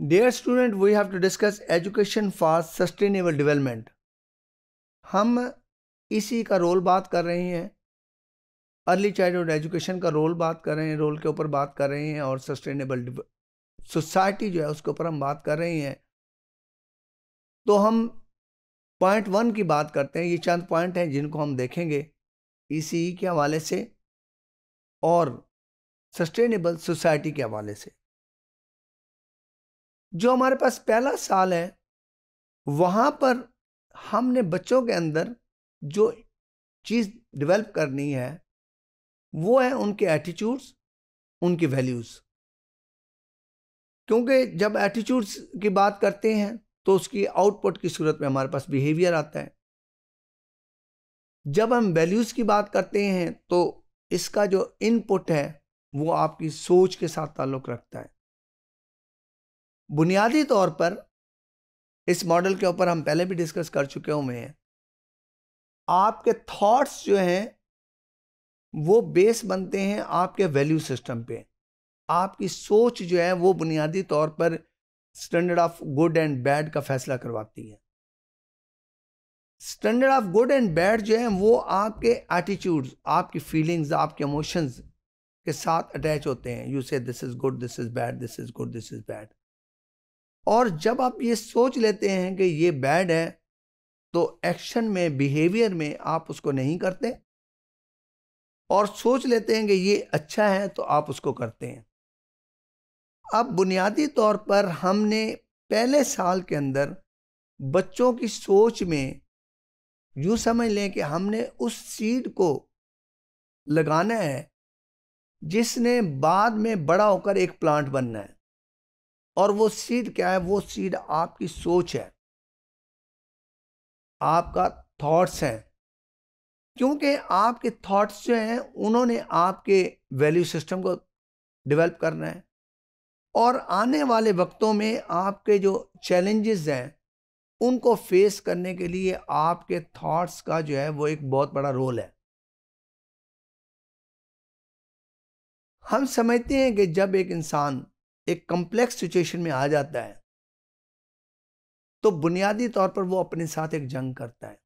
Dear student we have to discuss education for sustainable development. हम इसी का role बात कर रहे हैं अर्ली चाइल्डहुड एजुकेशन का रोल बात कर रहे हैं रोल के ऊपर बात कर रहे हैं और सस्टेनेबल सोसाइटी जो है उसके ऊपर हम बात कर रहे हैं तो हम पॉइंट वन की बात करते हैं ये चंद पॉइंट हैं जिनको हम देखेंगे ई के हवाले से और सस्टेनेबल सोसाइटी के हवाले से जो हमारे पास पहला साल है वहाँ पर हमने बच्चों के अंदर जो चीज़ डेवलप करनी है वो है उनके एटीट्यूड्स उनकी वैल्यूज़ क्योंकि जब एटीट्यूड्स की बात करते हैं तो उसकी आउटपुट की सूरत में हमारे पास बिहेवियर आता है जब हम वैल्यूज़ की बात करते हैं तो इसका जो इनपुट है वो आपकी सोच के साथ ताल्लुक़ रखता है बुनियादी तौर पर इस मॉडल के ऊपर हम पहले भी डिस्कस कर चुके हुए हैं आपके थॉट्स जो हैं वो बेस बनते हैं आपके वैल्यू सिस्टम पे आपकी सोच जो है वो बुनियादी तौर पर standard of good and bad का फैसला करवाती है standard of good and bad जो है वो आपके एटीट्यूड्स आपकी फीलिंग्स आपके इमोशंस के साथ अटैच होते हैं you say this is good this is bad this is good this is bad और जब आप ये सोच लेते हैं कि ये बैड है तो एक्शन में बिहेवियर में आप उसको नहीं करते और सोच लेते हैं कि ये अच्छा है तो आप उसको करते हैं अब बुनियादी तौर पर हमने पहले साल के अंदर बच्चों की सोच में यूँ समझ लें कि हमने उस सीड को लगाना है जिसने बाद में बड़ा होकर एक प्लांट बनना है और वो सीड क्या है वो सीड आपकी सोच है आपका थॉट्स है क्योंकि आपके थॉट्स जो हैं उन्होंने आपके वैल्यू सिस्टम को डेवलप करना है और आने वाले वक्तों में आपके जो चैलेंजेस हैं उनको फेस करने के लिए आपके थॉट्स का जो है वो एक बहुत बड़ा रोल है हम समझते हैं कि जब एक इंसान एक कम्प्लेक्स सिचुएशन में आ जाता है तो बुनियादी तौर पर वो अपने साथ एक जंग करता है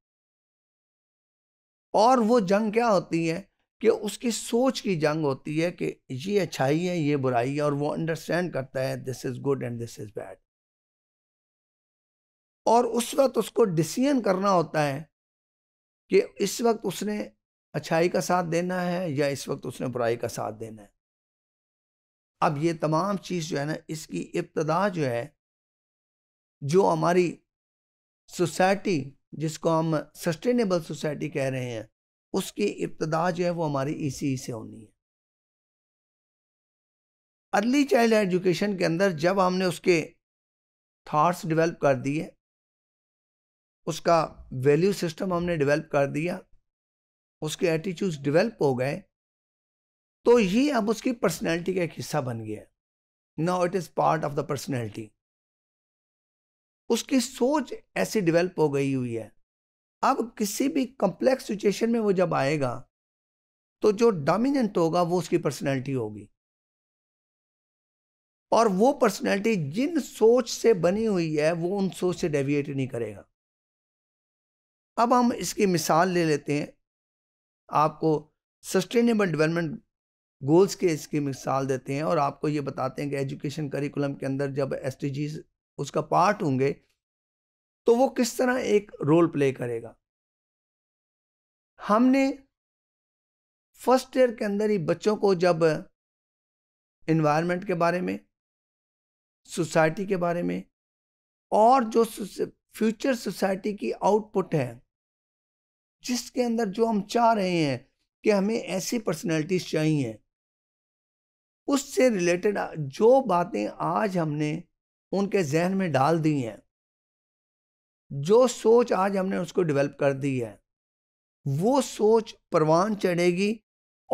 और वो जंग क्या होती है कि उसकी सोच की जंग होती है कि ये अच्छाई है ये बुराई है और वो अंडरस्टैंड करता है this is good and this is bad और उस वक्त उसको डिसीजन करना होता है कि इस वक्त उसने अच्छाई का साथ देना है या इस वक्त उसने बुराई का साथ देना है अब ये तमाम चीज़ जो है ना इसकी इब्तदा जो है जो हमारी सोसाइटी जिसको हम सस्टेनेबल सोसाइटी कह रहे हैं उसकी इब्तदा जो है वो हमारी इसी से होनी है अर्ली चाइल्ड एजुकेशन के अंदर जब हमने उसके थाट्स डेवलप कर दिए उसका वैल्यू सिस्टम हमने डेवलप कर दिया उसके एटीट्यूड्स डेवलप हो गए तो ये अब उसकी पर्सनैलिटी का एक हिस्सा बन गया now it is part of the personality उसकी सोच ऐसी डिवेलप हो गई हुई है अब किसी भी कम्प्लेक्स सिचुएशन में वो जब आएगा तो जो डोमिनेंट होगा वो उसकी पर्सनैलिटी होगी और वो पर्सनैलिटी जिन सोच से बनी हुई है वो उन सोच से डेविएट नहीं करेगा अब हम इसकी मिसाल ले लेते हैं आपको सस्टेनेबल डेवलपमेंट गोल्स के इसकी मिसाल देते हैं और आपको ये बताते हैं कि एजुकेशन करिकुलम के अंदर जब एस उसका पार्ट होंगे तो वो किस तरह एक रोल प्ले करेगा हमने फर्स्ट ईयर के अंदर ही बच्चों को जब इन्वायरमेंट के बारे में सोसाइटी के बारे में और जो फ्यूचर सोसाइटी की आउटपुट है जिसके अंदर जो हम चाह रहे हैं कि हमें ऐसी पर्सनैलिटीज चाहिए उससे रिलेटेड जो बातें आज हमने उनके जहन में डाल दी हैं जो सोच आज हमने उसको डेवलप कर दी है वो सोच परवान चढ़ेगी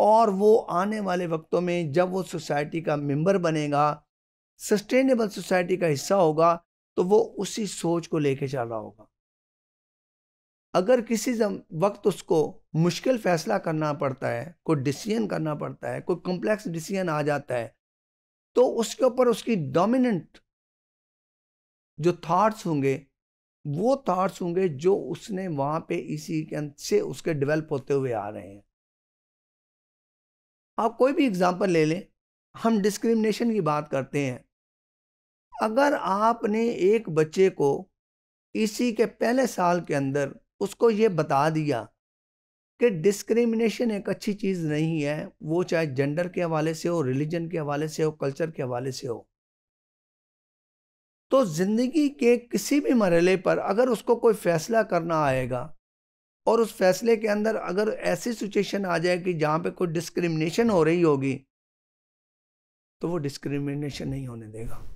और वो आने वाले वक्तों में जब वो सोसाइटी का मेंबर बनेगा सस्टेनेबल सोसाइटी का हिस्सा होगा तो वो उसी सोच को लेके चल रहा होगा अगर किसी वक्त उसको मुश्किल फैसला करना पड़ता है कोई डिसीजन करना पड़ता है कोई कॉम्प्लेक्स डिसीजन आ जाता है तो उसके ऊपर उसकी डोमिनेंट जो थाट्स होंगे वो थाट्स होंगे जो उसने वहाँ पे इसी के से उसके डेवलप होते हुए आ रहे हैं आप कोई भी एग्ज़ाम्पल ले लें हम डिस्क्रिमिनेशन की बात करते हैं अगर आपने एक बच्चे को इसी के पहले साल के अंदर उसको ये बता दिया कि डिस्क्रिमिनेशन एक अच्छी चीज़ नहीं है वो चाहे जेंडर के हवाले से हो रिलीजन के हवाले से हो कल्चर के हवाले से हो तो ज़िंदगी के किसी भी मरहले पर अगर उसको कोई फ़ैसला करना आएगा और उस फैसले के अंदर अगर ऐसी सिचुएशन आ जाए कि जहाँ पे कोई डिस्क्रिमिनेशन हो रही होगी तो वो डिस्क्रिमिनेशन नहीं होने देगा